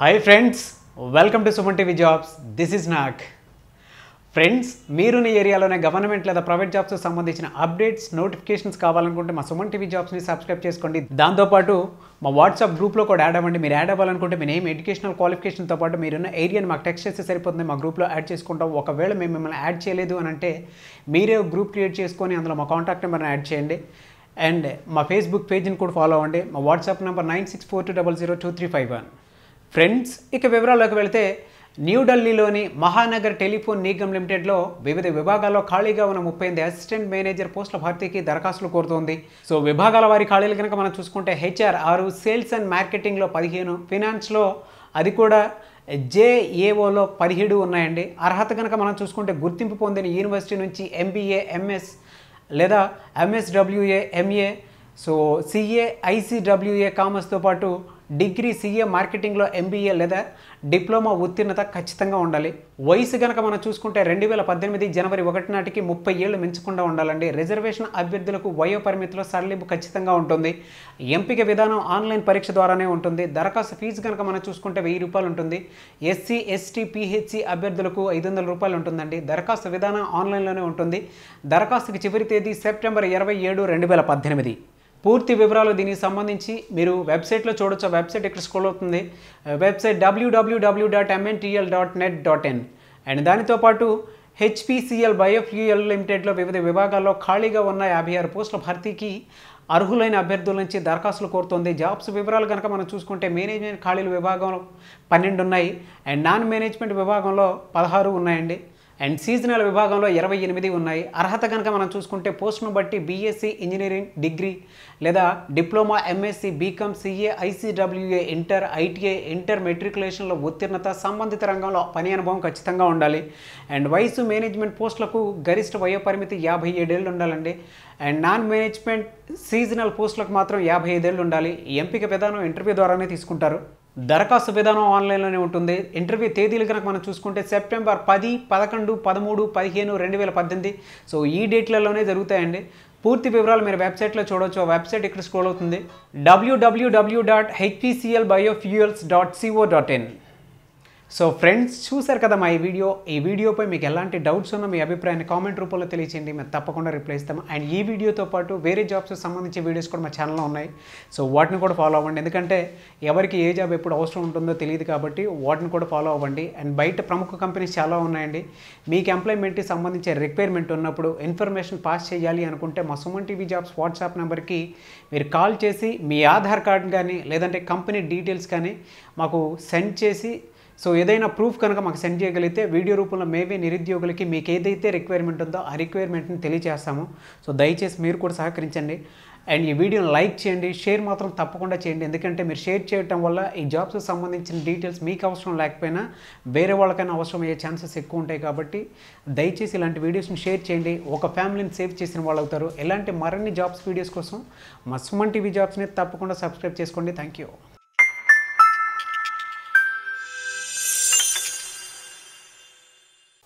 hi friends welcome to Suman TV jobs this is నాక్ friends మీరు మీ ఏరియాలోనే గవర్నమెంట్ లేదా ప్రైవేట్ జాబ్స్ సంబంధించిన అప్డేట్స్ నోటిఫికేషన్స్ కావాలనుకుంటే మా సుమన్ టీవీ జాబ్స్ని సబ్స్క్రైబ్ చేసుకోండి దాంతోపాటు మా వాట్సాప్ గ్రూప్లో కూడా యాడ్ అవ్వండి మీరు యాడ్ అవ్వాలనుకుంటే మీ నేమ్ ఎడ్యుకేషనల్ క్వాలిఫికేషన్తో పాటు మీరున్న ఏరియాని మాకు టెక్స్ట్ చేస్తే సరిపోతుంది మా గ్రూప్లో యాడ్ చేసుకుంటాం ఒకవేళ మేము మిమ్మల్ని యాడ్ చేయలేదు అని అంటే మీరే గ్రూప్ క్రియేట్ చేసుకొని అందులో మా కాంటాక్ట్ నెంబర్ని యాడ్ చేయండి అండ్ మా ఫేస్బుక్ పేజ్ని కూడా ఫాలో అవ్వండి మా WhatsApp number nine six four two double zero two three five one friends ఇక వివరాల్లోకి వెళితే న్యూఢిల్లీలోని మహానగర్ టెలిఫోన్ నిగమ్ లిమిటెడ్లో వివిధ విభాగాల్లో ఖాళీగా ఉన్న ముప్పై ఎనిమిది అసిస్టెంట్ మేనేజర్ పోస్టుల భర్తీకి దరఖాస్తులు కోరుతోంది సో విభాగాల వారి ఖాళీలు కనుక మనం చూసుకుంటే హెచ్ఆర్ ఆరు సేల్స్ అండ్ మార్కెటింగ్లో పదిహేను ఫినాన్స్లో అది కూడా జేఏఓలో పదిహేడు ఉన్నాయండి అర్హత కనుక మనం చూసుకుంటే గుర్తింపు పొందిన యూనివర్సిటీ నుంచి ఎంబీఏ ఎంఎస్ లేదా MSWA MA so CA ICWA కామర్స్తో పాటు డిగ్రీ సీఏ మార్కెటింగ్లో ఎంబీఏ లేదా డిప్లొమా ఉత్తీర్ణత ఖచ్చితంగా ఉండాలి వయసు కనుక మనం చూసుకుంటే రెండు వేల పద్దెనిమిది జనవరి ఒకటి నాటికి ముప్పై ఏళ్ళు మించకుండా ఉండాలండి రిజర్వేషన్ అభ్యర్థులకు వయో పరిమితిలో సరళింపు ఖచ్చితంగా ఉంటుంది ఎంపిక విధానం ఆన్లైన్ పరీక్ష ద్వారానే ఉంటుంది దరఖాస్తు ఫీజు కనుక మనం చూసుకుంటే వెయ్యి రూపాయలు ఉంటుంది ఎస్సీ ఎస్టీ పిహెచ్సి అభ్యర్థులకు ఐదు వందల రూపాయలు ఉంటుందండి దరఖాస్తు విధానం ఆన్లైన్లోనే ఉంటుంది దరఖాస్తుకి చివరి తేదీ సెప్టెంబర్ ఇరవై ఏడు రెండు వేల పద్దెనిమిది పూర్తి వివరాలు దీనికి సంబంధించి మీరు వెబ్సైట్లో చూడొచ్చు వెబ్సైట్ ఇక్కడ స్క్రోల్ అవుతుంది వెబ్సైట్ డబ్ల్యూడబ్ల్యూడబ్ల్యూ dot MNTL dot net dot in and దానితో పాటు హెచ్పిసిఎల్ బయోఫ్యూఎల్ లిమిటెడ్లో వివిధ విభాగాల్లో ఖాళీగా ఉన్న యాభై ఆరు పోస్టుల భర్తీకి అర్హులైన అభ్యర్థుల నుంచి దరఖాస్తులు కోరుతోంది జాబ్స్ వివరాలు కనుక మనం చూసుకుంటే మేనేజ్మెంట్ ఖాళీల విభాగంలో పన్నెండు ఉన్నాయి అండ్ నాన్ మేనేజ్మెంట్ విభాగంలో పదహారు ఉన్నాయండి అండ్ సీజనల్ విభాగంలో ఇరవై ఎనిమిది ఉన్నాయి అర్హత కనుక మనం చూసుకుంటే పోస్ట్ను బట్టి బీఎస్సీ ఇంజనీరింగ్ డిగ్రీ లేదా diploma MSc BCom CA ICWA inter ITA inter మెట్రికులేషన్లో ఉత్తీర్ణత సంబంధిత రంగంలో పని అనుభవం ఖచ్చితంగా ఉండాలి అండ్ వయసు మేనేజ్మెంట్ పోస్టులకు గరిష్ట వయోపరిమితి యాభై ఏడేళ్ళు ఉండాలండి అండ్ నాన్ మేనేజ్మెంట్ సీజనల్ పోస్టులకు మాత్రం యాభై ఐదేళ్ళు ఉండాలి ఎంపిక విధానం ఇంటర్వ్యూ ద్వారానే తీసుకుంటారు దరఖాస్తు విధానం ఆన్లైన్లోనే ఉంటుంది ఇంటర్వ్యూ తేదీలు కనుక మనం చూసుకుంటే సెప్టెంబర్ పది పదకొండు పదమూడు పదిహేను రెండు వేల పద్దెనిమిది సో ఈ డేట్లలోనే జరుగుతాయండి పూర్తి వివరాలు మీరు వెబ్సైట్లో చూడవచ్చు ఆ వెబ్సైట్ ఇక్కడ స్క్రోల్ అవుతుంది డబ్ల్యూడబ్ల్యూడబ్ల్యూ dot HPCL biofuels dot co dot in so friends చూశారు కదా మా ఈ వీడియో ఈ వీడియోపై మీకు ఎలాంటి డౌట్స్ ఉన్నా మీ అభిప్రాయాన్ని కామెంట్ రూపంలో తెలియచేయండి మేము తప్పకుండా రిప్లై ఇస్తాము అండ్ ఈ వీడియోతో పాటు వేరే జాబ్స్ సంబంధించి వీడియోస్ కూడా మా ఛానల్లో ఉన్నాయి సో వాటిని కూడా ఫాలో అవ్వండి ఎందుకంటే ఎవరికి ఏ జాబ్ ఎప్పుడు అవసరం ఉంటుందో తెలియదు కాబట్టి వాటిని కూడా ఫాలో అవ్వండి అండ్ బయట ప్రముఖ కంపెనీస్ చాలా ఉన్నాయండి మీకు ఎంప్లాయ్మెంట్కి సంబంధించి రిక్వైర్మెంట్ ఉన్నప్పుడు ఇన్ఫర్మేషన్ పాస్ చేయాలి అనుకుంటే మా సుమన్ టీవీ జాబ్స్ వాట్సాప్ నెంబర్కి మీరు కాల్ చేసి మీ ఆధార్ కార్డు కానీ లేదంటే కంపెనీ డీటెయిల్స్ కానీ మాకు సెండ్ చేసి సో ఏదైనా ప్రూఫ్ కనుక మాకు సెండ్ చేయగలిగితే వీడియో రూపంలో మేబీ నిరుద్యోగులకి మీకు ఏదైతే రిక్వైర్మెంట్ ఉందో ఆ రిక్వైర్మెంట్ని తెలియజేస్తాము సో దయచేసి మీరు కూడా సహకరించండి అండ్ ఈ వీడియోని లైక్ చేయండి షేర్ మాత్రం తప్పకుండా చేయండి ఎందుకంటే మీరు షేర్ చేయడం వల్ల ఈ జాబ్స్కి సంబంధించిన డీటెయిల్స్ మీకు అవసరం లేకపోయినా వేరే వాళ్ళకైనా అవసరం అయ్యే ఛాన్సెస్ ఎక్కువ ఉంటాయి కాబట్టి దయచేసి ఇలాంటి వీడియోస్ని షేర్ చేయండి ఒక ఫ్యామిలీని సేవ్ చేసిన వాళ్ళు అవుతారు ఇలాంటి మరిన్ని జాబ్స్ వీడియోస్ కోసం మస్మన్ టీవీ జాబ్స్ని తప్పకుండా సబ్స్క్రైబ్ చేసుకోండి థ్యాంక్ యూ